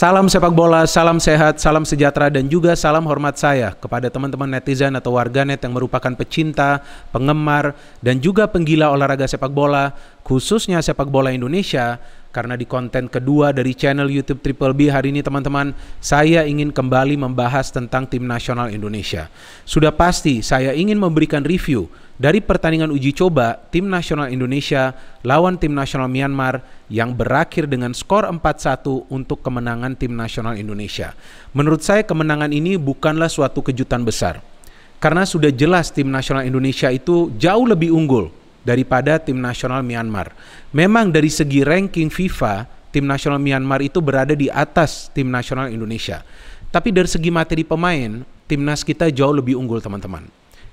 Salam sepak bola, salam sehat, salam sejahtera dan juga salam hormat saya kepada teman-teman netizen atau warganet yang merupakan pecinta, penggemar dan juga penggila olahraga sepak bola, khususnya sepak bola Indonesia karena di konten kedua dari channel YouTube Triple B hari ini teman-teman, saya ingin kembali membahas tentang tim nasional Indonesia. Sudah pasti saya ingin memberikan review dari pertandingan uji coba tim nasional Indonesia lawan tim nasional Myanmar yang berakhir dengan skor 4-1 untuk kemenangan tim nasional Indonesia. Menurut saya kemenangan ini bukanlah suatu kejutan besar. Karena sudah jelas tim nasional Indonesia itu jauh lebih unggul daripada tim nasional Myanmar. Memang dari segi ranking FIFA, tim nasional Myanmar itu berada di atas tim nasional Indonesia. Tapi dari segi materi pemain, timnas kita jauh lebih unggul teman-teman.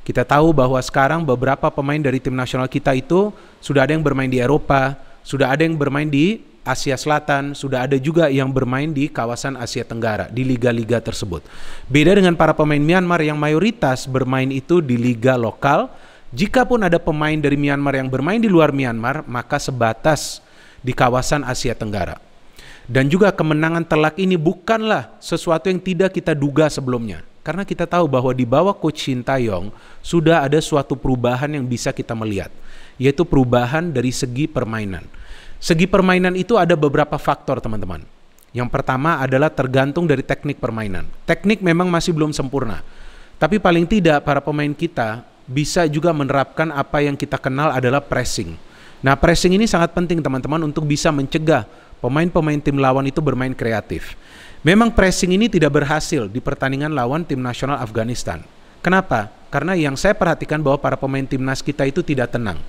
Kita tahu bahwa sekarang beberapa pemain dari tim nasional kita itu sudah ada yang bermain di Eropa, sudah ada yang bermain di Asia Selatan, sudah ada juga yang bermain di kawasan Asia Tenggara di liga-liga tersebut. Beda dengan para pemain Myanmar yang mayoritas bermain itu di liga lokal jika pun ada pemain dari Myanmar yang bermain di luar Myanmar, maka sebatas di kawasan Asia Tenggara. Dan juga kemenangan telak ini bukanlah sesuatu yang tidak kita duga sebelumnya. Karena kita tahu bahwa di bawah coach Shin Tae-yong sudah ada suatu perubahan yang bisa kita melihat, yaitu perubahan dari segi permainan. Segi permainan itu ada beberapa faktor, teman-teman. Yang pertama adalah tergantung dari teknik permainan. Teknik memang masih belum sempurna. Tapi paling tidak para pemain kita bisa juga menerapkan apa yang kita kenal adalah pressing. Nah, pressing ini sangat penting teman-teman untuk bisa mencegah pemain-pemain tim lawan itu bermain kreatif. Memang pressing ini tidak berhasil di pertandingan lawan tim nasional Afghanistan. Kenapa? Karena yang saya perhatikan bahwa para pemain timnas kita itu tidak tenang.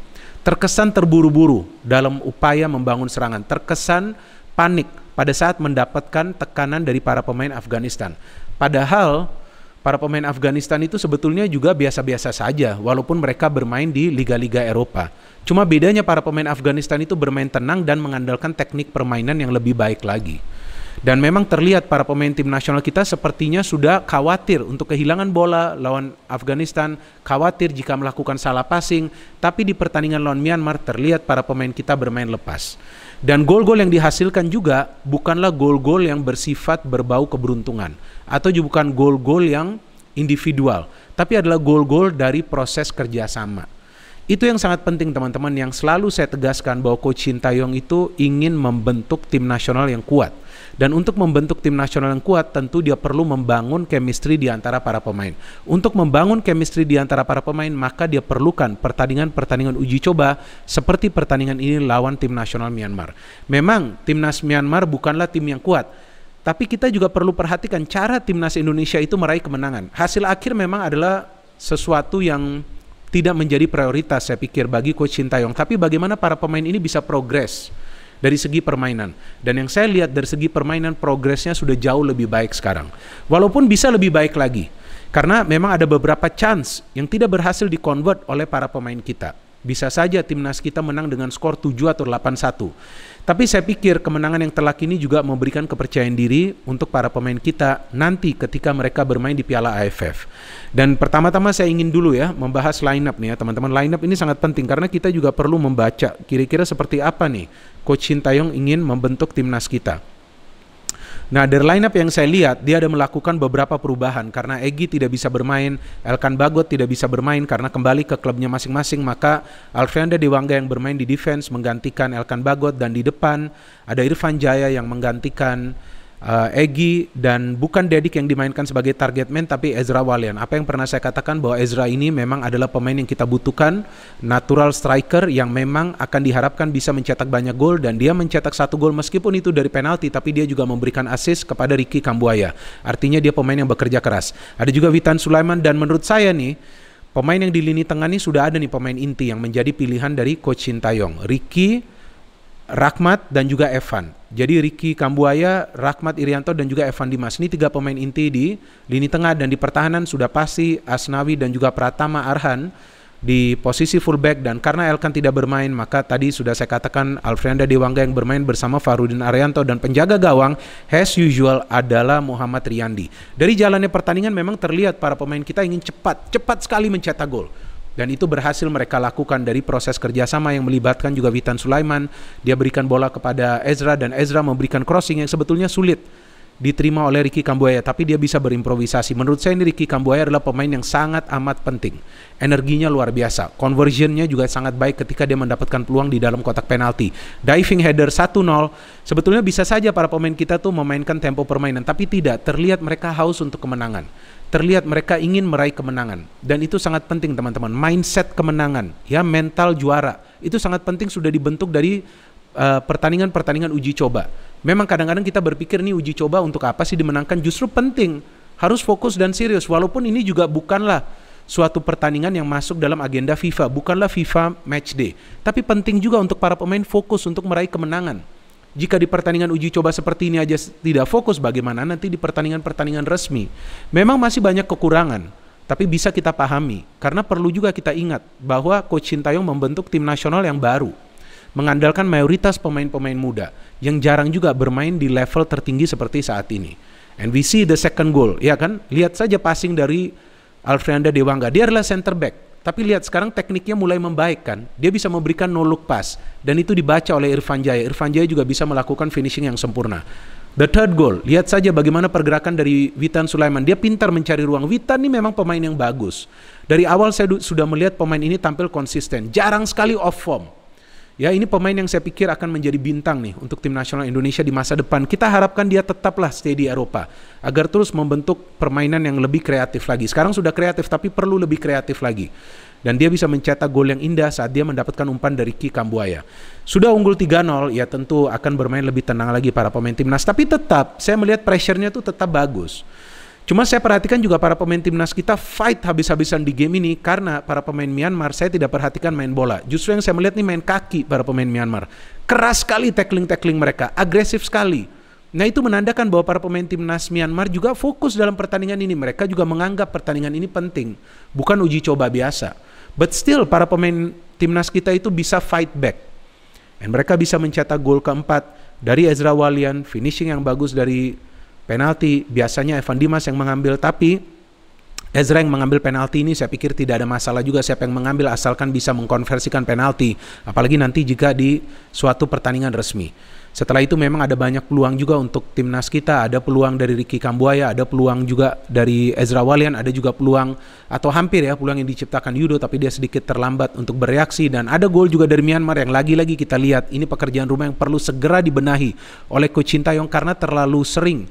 Terkesan terburu-buru dalam upaya membangun serangan, terkesan panik pada saat mendapatkan tekanan dari para pemain Afghanistan. Padahal para pemain Afghanistan itu sebetulnya juga biasa-biasa saja walaupun mereka bermain di liga-liga Eropa. Cuma bedanya para pemain Afghanistan itu bermain tenang dan mengandalkan teknik permainan yang lebih baik lagi. Dan memang terlihat para pemain tim nasional kita sepertinya sudah khawatir untuk kehilangan bola lawan Afghanistan, khawatir jika melakukan salah passing, tapi di pertandingan lawan Myanmar terlihat para pemain kita bermain lepas. Dan gol-gol yang dihasilkan juga bukanlah gol-gol yang bersifat berbau keberuntungan atau juga bukan gol-gol yang individual, tapi adalah gol-gol dari proses kerjasama. Itu yang sangat penting teman-teman yang selalu saya tegaskan bahwa Coach Sintayong itu ingin membentuk tim nasional yang kuat dan untuk membentuk tim nasional yang kuat, tentu dia perlu membangun chemistry di antara para pemain. Untuk membangun chemistry di antara para pemain, maka dia perlukan pertandingan-pertandingan uji coba seperti pertandingan ini lawan tim nasional Myanmar. Memang timnas Myanmar bukanlah tim yang kuat, tapi kita juga perlu perhatikan cara timnas Indonesia itu meraih kemenangan. Hasil akhir memang adalah sesuatu yang tidak menjadi prioritas saya pikir bagi coach Sintayong. Tapi bagaimana para pemain ini bisa progres? dari segi permainan. Dan yang saya lihat dari segi permainan progresnya sudah jauh lebih baik sekarang. Walaupun bisa lebih baik lagi. Karena memang ada beberapa chance yang tidak berhasil dikonvert oleh para pemain kita. Bisa saja timnas kita menang dengan skor 7 atau 8-1. Tapi saya pikir kemenangan yang telak ini juga memberikan kepercayaan diri untuk para pemain kita nanti ketika mereka bermain di Piala AFF. Dan pertama-tama saya ingin dulu ya membahas lineup nih ya teman-teman. Lineup ini sangat penting karena kita juga perlu membaca kira-kira seperti apa nih Coach Sintayong ingin membentuk timnas kita. Nah, dari lineup yang saya lihat, dia ada melakukan beberapa perubahan karena Egi tidak bisa bermain, Elkan Bagot tidak bisa bermain karena kembali ke klubnya masing-masing, maka Alfrenda Dewangga yang bermain di defense menggantikan Elkan Bagot dan di depan ada Irfan Jaya yang menggantikan uh, Egi dan bukan Dedik yang dimainkan sebagai target man tapi Ezra Walian. Apa yang pernah saya katakan bahwa Ezra ini memang adalah pemain yang kita butuhkan, natural striker yang memang akan diharapkan bisa mencetak banyak gol dan dia mencetak satu gol meskipun itu dari penalti tapi dia juga memberikan assist kepada Ricky Kambuaya. Artinya dia pemain yang bekerja keras. Ada juga Witan Sulaiman dan menurut saya nih pemain yang di lini tengah ini sudah ada nih pemain inti yang menjadi pilihan dari coach Sintayong. Ricky Rahmat dan juga Evan. Jadi Ricky Kambuaya, Rahmat Irianto dan juga Evan Dimas ini tiga pemain inti di lini tengah dan di pertahanan sudah pasti Asnawi dan juga Pratama Arhan di posisi fullback dan karena Elkan tidak bermain maka tadi sudah saya katakan Alfreda Dewangga yang bermain bersama Farudin Arianto dan penjaga gawang as usual adalah Muhammad Riyandi. Dari jalannya pertandingan memang terlihat para pemain kita ingin cepat, cepat sekali mencetak gol dan itu berhasil mereka lakukan dari proses kerjasama yang melibatkan juga Witan Sulaiman. Dia berikan bola kepada Ezra dan Ezra memberikan crossing yang sebetulnya sulit diterima oleh Ricky Kambuaya tapi dia bisa berimprovisasi. Menurut saya ini Ricky Kambuaya adalah pemain yang sangat amat penting. Energinya luar biasa. Conversionnya juga sangat baik ketika dia mendapatkan peluang di dalam kotak penalti. Diving header 1-0. Sebetulnya bisa saja para pemain kita tuh memainkan tempo permainan tapi tidak terlihat mereka haus untuk kemenangan. Terlihat mereka ingin meraih kemenangan dan itu sangat penting teman-teman. Mindset kemenangan, ya mental juara. Itu sangat penting sudah dibentuk dari Eh, pertandingan-pertandingan uh, uji coba. Memang kadang-kadang kita berpikir nih uji coba untuk apa sih dimenangkan justru penting. Harus fokus dan serius walaupun ini juga bukanlah suatu pertandingan yang masuk dalam agenda FIFA, bukanlah FIFA Match Day. Tapi penting juga untuk para pemain fokus untuk meraih kemenangan. Jika di pertandingan uji coba seperti ini aja tidak fokus, bagaimana nanti di pertandingan-pertandingan resmi? Memang masih banyak kekurangan, tapi bisa kita pahami. Karena perlu juga kita ingat bahwa Coach Sintayong membentuk tim nasional yang baru mengandalkan mayoritas pemain-pemain muda yang jarang juga bermain di level tertinggi seperti saat ini. And we see the second goal, ya kan? Lihat saja passing dari Alfreanda Dewangga. Dia adalah center back, tapi lihat sekarang tekniknya mulai membaik kan. Dia bisa memberikan no look pass dan itu dibaca oleh Irfan Jaya. Irfan Jaya juga bisa melakukan finishing yang sempurna. The third goal, lihat saja bagaimana pergerakan dari Witan Sulaiman. Dia pintar mencari ruang. Witan ini memang pemain yang bagus. Dari awal saya sudah melihat pemain ini tampil konsisten. Jarang sekali off form. Ya ini pemain yang saya pikir akan menjadi bintang nih untuk tim nasional Indonesia di masa depan. Kita harapkan dia tetaplah stay di Eropa agar terus membentuk permainan yang lebih kreatif lagi. Sekarang sudah kreatif tapi perlu lebih kreatif lagi. Dan dia bisa mencetak gol yang indah saat dia mendapatkan umpan dari Ki Kambuaya. Sudah unggul 3-0 ya tentu akan bermain lebih tenang lagi para pemain timnas. Tapi tetap saya melihat pressure-nya itu tetap bagus. Cuma saya perhatikan juga para pemain timnas kita fight habis-habisan di game ini karena para pemain Myanmar saya tidak perhatikan main bola. Justru yang saya melihat nih main kaki para pemain Myanmar. Keras sekali tackling-tackling mereka, agresif sekali. Nah itu menandakan bahwa para pemain timnas Myanmar juga fokus dalam pertandingan ini. Mereka juga menganggap pertandingan ini penting, bukan uji coba biasa. But still para pemain timnas kita itu bisa fight back. Dan mereka bisa mencetak gol keempat dari Ezra Walian, finishing yang bagus dari penalti. Biasanya Evan Dimas yang mengambil tapi Ezra yang mengambil penalti ini saya pikir tidak ada masalah juga siapa yang mengambil asalkan bisa mengkonversikan penalti. Apalagi nanti jika di suatu pertandingan resmi. Setelah itu memang ada banyak peluang juga untuk timnas kita. Ada peluang dari Ricky Kambuaya, ada peluang juga dari Ezra Walian, ada juga peluang atau hampir ya peluang yang diciptakan Yudo tapi dia sedikit terlambat untuk bereaksi dan ada gol juga dari Myanmar yang lagi-lagi kita lihat ini pekerjaan rumah yang perlu segera dibenahi oleh Coach Sintayong karena terlalu sering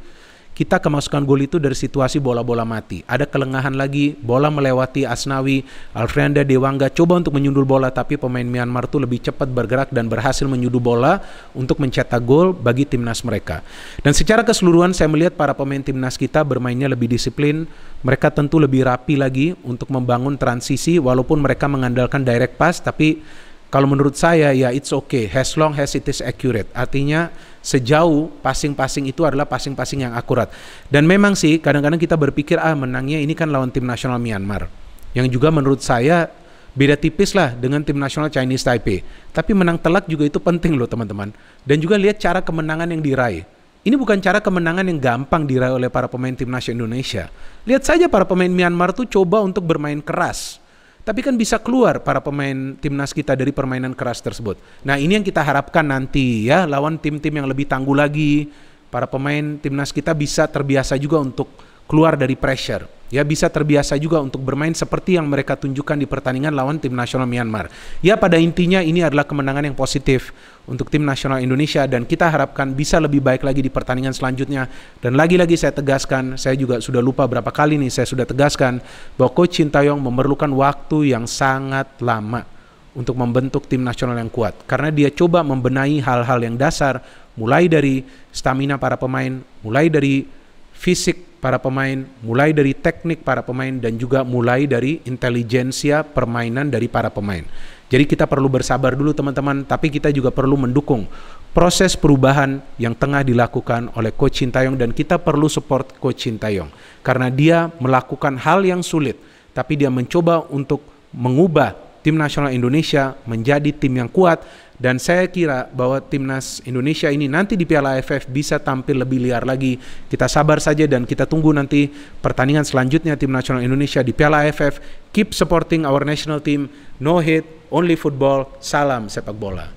kita kemasukan gol itu dari situasi bola-bola mati. Ada kelengahan lagi, bola melewati Asnawi, Alfreda Dewangga coba untuk menyundul bola tapi pemain Myanmar itu lebih cepat bergerak dan berhasil menyundul bola untuk mencetak gol bagi timnas mereka. Dan secara keseluruhan saya melihat para pemain timnas kita bermainnya lebih disiplin, mereka tentu lebih rapi lagi untuk membangun transisi walaupun mereka mengandalkan direct pass tapi kalau menurut saya ya it's okay as long as it is accurate. Artinya sejauh passing-passing itu adalah passing-passing yang akurat. Dan memang sih kadang-kadang kita berpikir ah menangnya ini kan lawan tim nasional Myanmar. Yang juga menurut saya beda tipis lah dengan tim nasional Chinese Taipei. Tapi menang telak juga itu penting loh teman-teman. Dan juga lihat cara kemenangan yang diraih. Ini bukan cara kemenangan yang gampang diraih oleh para pemain tim nasional Indonesia. Lihat saja para pemain Myanmar tuh coba untuk bermain keras tapi kan bisa keluar para pemain timnas kita dari permainan keras tersebut. Nah, ini yang kita harapkan nanti ya lawan tim-tim yang lebih tangguh lagi, para pemain timnas kita bisa terbiasa juga untuk keluar dari pressure ya bisa terbiasa juga untuk bermain seperti yang mereka tunjukkan di pertandingan lawan tim nasional Myanmar. Ya pada intinya ini adalah kemenangan yang positif untuk tim nasional Indonesia dan kita harapkan bisa lebih baik lagi di pertandingan selanjutnya. Dan lagi-lagi saya tegaskan, saya juga sudah lupa berapa kali nih saya sudah tegaskan bahwa coach Intayong memerlukan waktu yang sangat lama untuk membentuk tim nasional yang kuat karena dia coba membenahi hal-hal yang dasar mulai dari stamina para pemain, mulai dari fisik para pemain, mulai dari teknik para pemain dan juga mulai dari intelijensia permainan dari para pemain. Jadi kita perlu bersabar dulu teman-teman, tapi kita juga perlu mendukung proses perubahan yang tengah dilakukan oleh coach Sintayong dan kita perlu support coach Sintayong karena dia melakukan hal yang sulit, tapi dia mencoba untuk mengubah tim nasional Indonesia menjadi tim yang kuat dan saya kira bahwa timnas Indonesia ini nanti di Piala AFF bisa tampil lebih liar lagi. Kita sabar saja dan kita tunggu nanti pertandingan selanjutnya tim nasional Indonesia di Piala AFF. Keep supporting our national team. No hit, only football. Salam sepak bola.